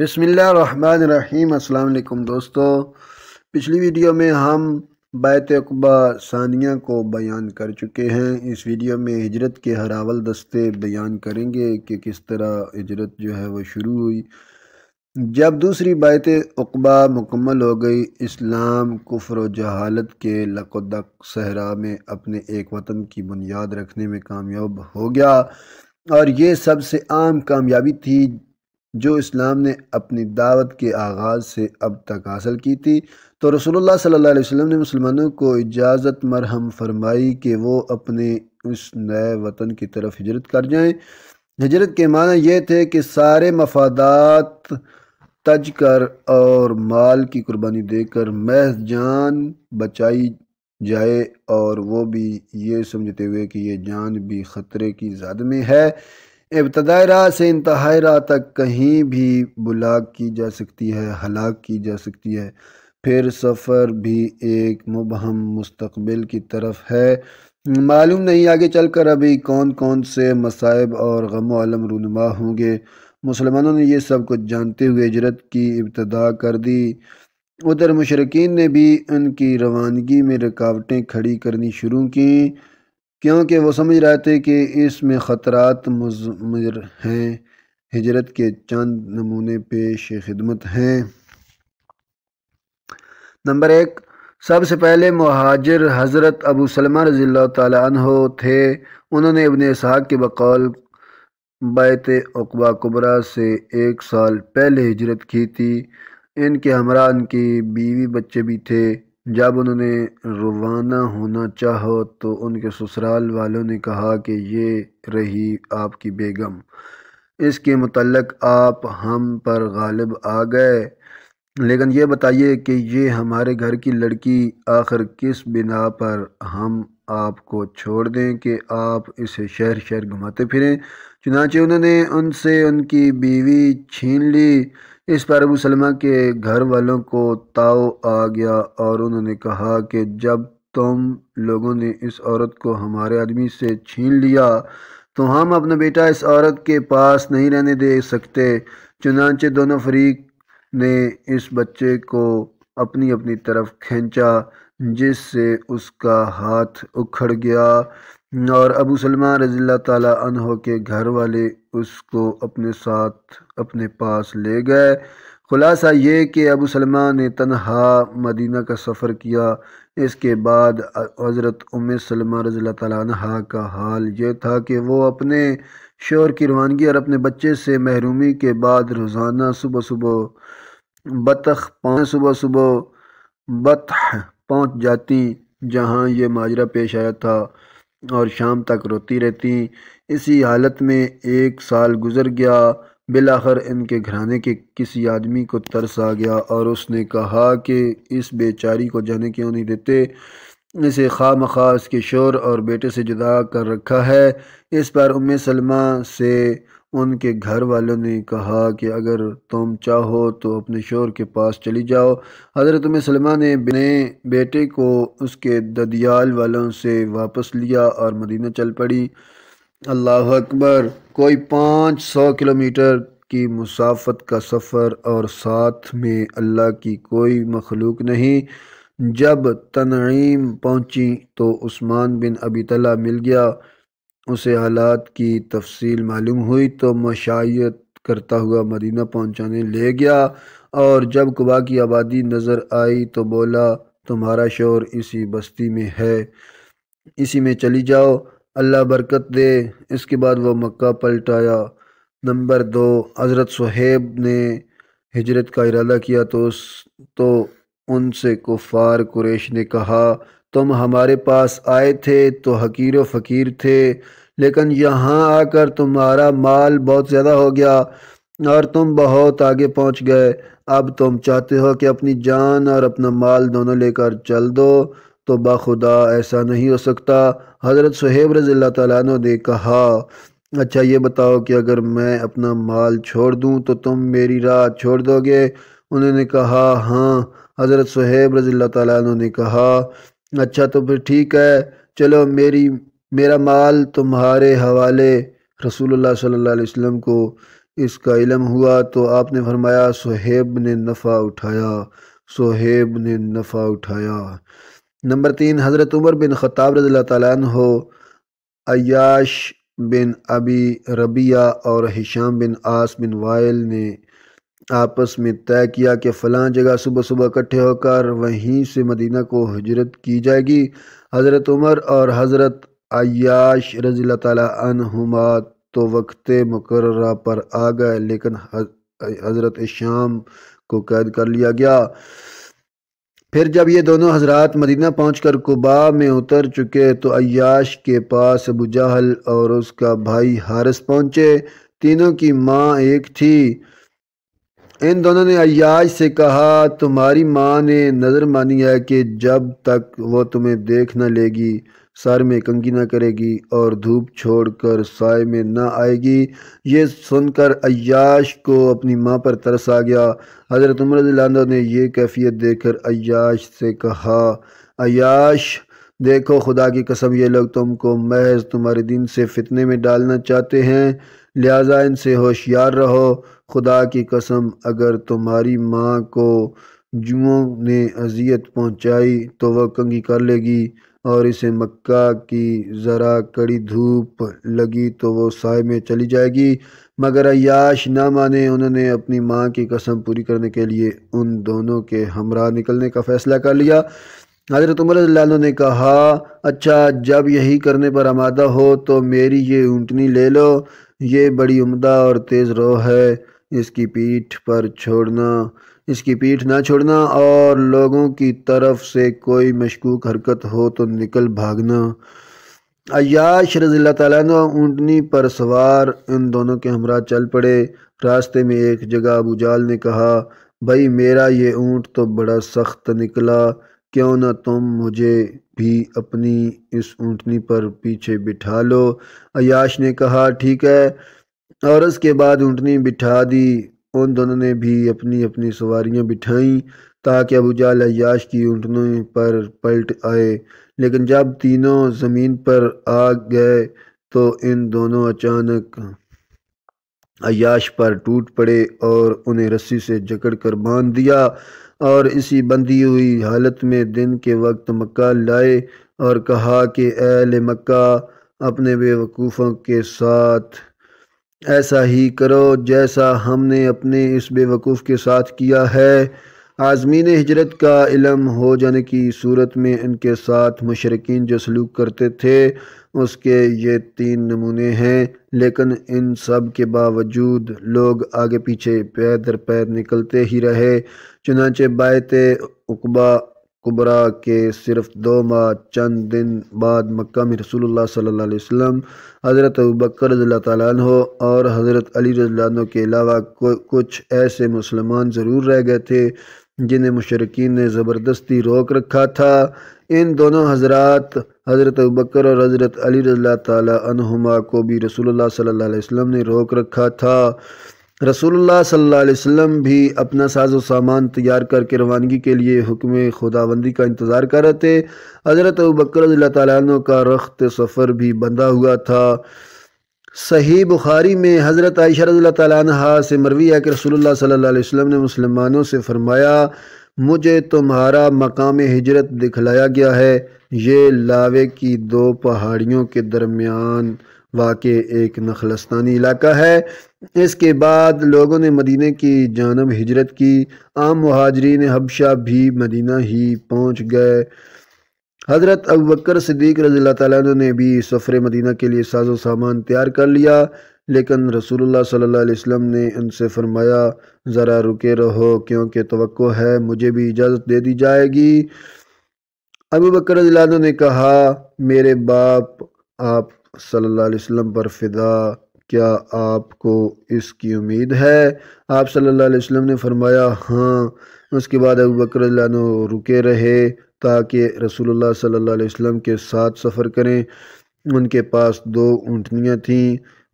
बसमीम अल्लाम दोस्तों पिछली वीडियो में हम बैत अकबा सानिया को बयान कर चुके हैं इस वीडियो में हिजरत के हरावल दस्ते बयान करेंगे कि किस तरह हिजरत जो है वो शुरू हुई जब दूसरी बैत अकबा मुकम्मल हो गई इस्लाम कुफर व जहालत के लकोदक सहरा में अपने एक वतन की बुनियाद रखने में कामयाब हो गया और ये सबसे आम कामयाबी थी जो इस्लाम ने अपनी दावत के आगाज़ से अब तक हासिल की थी तो रसोल्ला सल्ला वसम ने मुसलमानों को इजाज़त मरहम फरमाई कि वो अपने उस नए वतन की तरफ हिजरत कर जाएं हिजरत के माना ये थे कि सारे मफादात तज कर और माल की कुर्बानी देकर महज जान बचाई जाए और वो भी ये समझते हुए कि ये जान भी ख़तरे की जद में है इब्तदाई राह से इंतहाई राह तक कहीं भी बुला की जा सकती है हलाक की जा सकती है फिर सफ़र भी एक मुबहम मुस्तबिल की तरफ है मालूम नहीं आगे चल कर अभी कौन कौन से मसाइब और गम आलम रूनुमा होंगे मुसलमानों ने यह सब कुछ जानते हुए हजरत की इब्तदा कर दी उधर मशरकिन ने भी उनकी रवानगी में रुकावटें खड़ी करनी शुरू की क्योंकि वो समझ रहे थे कि इसमें ख़तरात मजमर हैं हिजरत के चंद नमूने पेश खिदमत हैं नंबर एक सबसे पहले महाजर हज़रत अबू सलमा रज़ी तह थे उन्होंने अपने इसहाक़ के बकौल बैत अकबा कुबरा से एक साल पहले हिजरत की थी इनके हमरा इनकी बीवी बच्चे भी थे जब उन्होंने रवाना होना चाहो तो उनके ससुराल वालों ने कहा कि ये रही आपकी बेगम इसके मतलब आप हम पर गालिब आ गए लेकिन ये बताइए कि ये हमारे घर की लड़की आखिर किस बिना पर हम आपको छोड़ दें कि आप इसे शहर शहर घुमाते फिरें चुनाचे उन्होंने उनसे उनकी बीवी छीन ली इस पर अबू सलमा के घर वालों को ताव आ गया और उन्होंने कहा कि जब तुम लोगों ने इस औरत को हमारे आदमी से छीन लिया तो हम अपना बेटा इस औरत के पास नहीं रहने दे सकते चुनाचे दोनों फरीक ने इस बच्चे को अपनी अपनी तरफ खींचा जिससे उसका हाथ उखड़ गया और अबू सलमा रजील्ला तह के घर वाले उसको अपने साथ अपने पास ले गए खुलासा ये कि अबू सलमान ने तनहा मदीना का सफ़र किया इसके बाद हज़रत उम सलमा रजील्ला तह का हाल यह था कि वो अपने शोर की रवानगी और अपने बच्चे से महरूमी के बाद रोज़ाना सुबह सुबह बतख पाँच सुबह सुबह बतह पहुँच जाती जहाँ ये माजरा पेश आया था और शाम तक रोती रहती इसी हालत में एक साल गुजर गया बिलाखर इनके घराने के किसी आदमी को तरस आ गया और उसने कहा कि इस बेचारी को जाने क्यों नहीं देते इसे खाम खास के शोर और बेटे से जुदा कर रखा है इस पर उम सलमा से उनके घर वालों ने कहा कि अगर तुम चाहो तो अपने शोर के पास चली जाओ हज़रत में सलमा ने बेटे को उसके ददियाल वालों से वापस लिया और मदीना चल पड़ी अल्लाह अकबर कोई पाँच सौ किलोमीटर की मुसाफत का सफ़र और साथ में अल्लाह की कोई मखलूक नहीं जब तनईम पहुँची तो उस्मान बिन अबी तला मिल गया उसे हालात की तफसील मालूम हुई तो मशायत करता हुआ मदीना पहुंचाने ले गया और जब कुबा की आबादी नज़र आई तो बोला तुम्हारा शोर इसी बस्ती में है इसी में चली जाओ अल्लाह बरकत दे इसके बाद वो मक्का पलटाया नंबर दो हज़रत सहेब ने हिजरत का इरादा किया तो उस तो उनसे कुफार कुरेश ने कहा तुम हमारे पास आए थे तो हकीर व फ़कीर थे लेकिन यहाँ आकर तुम्हारा माल बहुत ज़्यादा हो गया और तुम बहुत आगे पहुँच गए अब तुम चाहते हो कि अपनी जान और अपना माल दोनों लेकर चल दो तो बाखुदा ऐसा नहीं हो सकता हज़रत सुहेब रज़ी तु ने कहा अच्छा ये बताओ कि अगर मैं अपना माल छोड़ दूँ तो तुम मेरी राह छोड़ दोगे उन्होंने कहा हाँ हज़रत सुहेब रज़ी तु ने कहा अच्छा तो फिर ठीक है चलो मेरी मेरा माल तुम्हारे हवाले रसूलुल्लाह सल्लल्लाहु अलैहि वसल्लम को इसका इलम हुआ तो आपने फरमाया सोहेब ने नफ़ा उठाया सोहेब ने नफ़ा उठाया नंबर तीन हज़रत उमर बिन ख़ाब रज़ी तैन हो अयाश बिन अबी रबिया और हिशाम बिन आस बिन वाइल ने आपस में तय किया कि फ़लाँ जगह सुबह सुबह इकट्ठे होकर वहीं से मदीना को हजरत की जाएगी हज़रत उमर और हज़रत अयाश रज़ी तुमा तो वक्त मुकर पर आ गए लेकिन हज़रत शाम को कैद कर लिया गया फिर जब ये दोनों हजरात मदीना पहुंचकर कुबा में उतर चुके तो अयाश के पास अबू जहल और उसका भाई हारस पहुंचे तीनों की माँ एक थी इन दोनों ने अयाज से कहा तुम्हारी माँ ने नज़र मानी है कि जब तक वो तुम्हें देख न लेगी सर में कंगी ना करेगी और धूप छोड़कर साय में न आएगी ये सुनकर अयाश को अपनी माँ पर तरस आ गया हज़रत उमर ने ये कैफियत देखकर अयाश से कहा अयाश देखो खुदा की कसम ये लोग तुमको महज तुम्हारे दिन से फितने में डालना चाहते हैं लिहाजा इनसे होशियार रहो खुदा की कसम अगर तुम्हारी माँ को जुओं ने अजियत पहुँचाई तो वह कंगी कर लेगी और इसे मक्का की ज़रा कड़ी धूप लगी तो वो साय में चली जाएगी मगर अयाश ना माने उन्होंने अपनी माँ की कसम पूरी करने के लिए उन दोनों के हमरा निकलने का फ़ैसला कर लिया हजरत उमर ने कहा अच्छा जब यही करने पर आमादा हो तो मेरी ये ऊँटनी ले लो ये बड़ी उम्दा और तेज़ रोह है इसकी पीठ पर छोड़ना इसकी पीठ ना छोड़ना और लोगों की तरफ से कोई मशकूक हरकत हो तो निकल भागना अयाश रजील्ला तु ऊँटनी पर सवार इन दोनों के हमरा चल पड़े रास्ते में एक जगह अबू जाल ने कहा भाई मेरा ये ऊँट तो बड़ा सख्त निकला क्यों न तुम मुझे भी अपनी इस ऊँटनी पर पीछे बिठा लो अयाश ने कहा ठीक है और उसके बाद ऊँटनी बिठा दी उन दोनों ने भी अपनी अपनी सवारियां बिठाईं ताकि अबू जाल अयाश की ऊँटनी पर पलट आए लेकिन जब तीनों ज़मीन पर आ गए तो इन दोनों अचानक अयाश पर टूट पड़े और उन्हें रस्सी से जकड़ कर बांध दिया और इसी बंधी हुई हालत में दिन के वक्त मक्का लाए और कहा कि अल मक्का अपने बेवकूफ़ों के साथ ऐसा ही करो जैसा हमने अपने इस बेवकूफ़ के साथ किया है आज़मीन हिजरत का इलम हो जाने की सूरत में इनके साथ मशरकिन जो सलूक करते थे उसके ये तीन नमूने हैं लेकिन इन सब के बावजूद लोग आगे पीछे पैर दर पैर निकलते ही रहे चुनाचे बायत उकबा कुबरा के सिर्फ दो माह चंद दिन बाद मक्का में रसूलुल्लाह सल्लल्लाहु अलैहि वसल्लम हज़रत बकर रज़ी और हज़रत अली रज़ी के अलावा कुछ ऐसे मुसलमान ज़रूर रह गए थे जिन्हें मुशरकिन ने ज़बरदस्ती रोक रखा था इन दोनों हजरात हज़रत बकर और हज़रत अली रज़ी तहुमा को भी रसूलुल्लाह सल्लल्लाहु अलैहि वसल्लम ने रोक रखा था रसूलुल्लाह सल्लल्लाहु अलैहि वसल्लम भी अपना साजो सामान तैयार करके रवानगी के लिए हुक्म खुदाबंदी का इंतज़ार कर रहे थे हज़रत बकर तु का रख्त सफ़र भी बंधा हुआ था सही बुखारी में हज़रत आयशा रज़ी तह से मरवी है कि रसूलुल्लाह सल्लल्लाहु अलैहि वसल्लम ने मुसलमानों से फ़रमाया मुझे तुम्हारा मकाम हिजरत दिखलाया गया है ये लावे की दो पहाड़ियों के दरमियान वाक़ एक नखलस्तानी इलाका है इसके बाद लोगों ने मदीने की जानब हिजरत की आम महाजरीन हबशा भी मदीना ही पहुँच गए हज़रत अबकर सदीक रज़ी तैन ने भी सफ़र मदीना के लिए साजो सामान तैयार कर लिया लेकिन रसूलुल्लाह सल्लल्लाहु अलैहि वसल्लम ने उनसे फरमाया ज़रा रुके रहो क्योंकि तो है मुझे भी इजाज़त दे दी जाएगी अबू बकर ने कहा मेरे बाप आप सल्लल्लाहु अलैहि वसल्लम पर फिदा क्या आपको इसकी उम्मीद है आप सल्लल्लाहु अलैहि वसल्लम ने फरमाया हाँ उसके बाद अबू बकर रुके रहे ताकि रसूलुल्लाह सल्लल्लाहु अलैहि वसल्लम के साथ सफ़र करें उनके पास दो ऊँटनियाँ थीं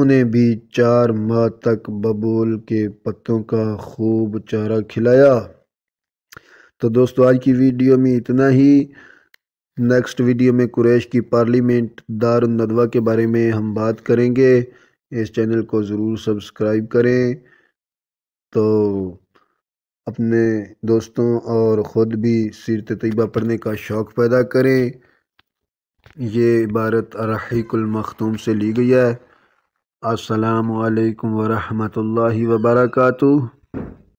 उन्हें भी चार माह तक बबूल के पत्तों का खूब चारा खिलाया तो दोस्तों आज की वीडियो में इतना ही नेक्स्ट वीडियो में कुरैश की पार्लियामेंट दारुलनदवा के बारे में हम बात करेंगे इस चैनल को ज़रूर सब्सक्राइब करें तो अपने दोस्तों और ख़ुद भी सीरत तयबा पढ़ने का शौक़ पैदा करें ये इबारत अरहीकुल मखतूम से ली गई है अस्सलाम वालेकुम वरहमतुल्लाहि वबरकातुह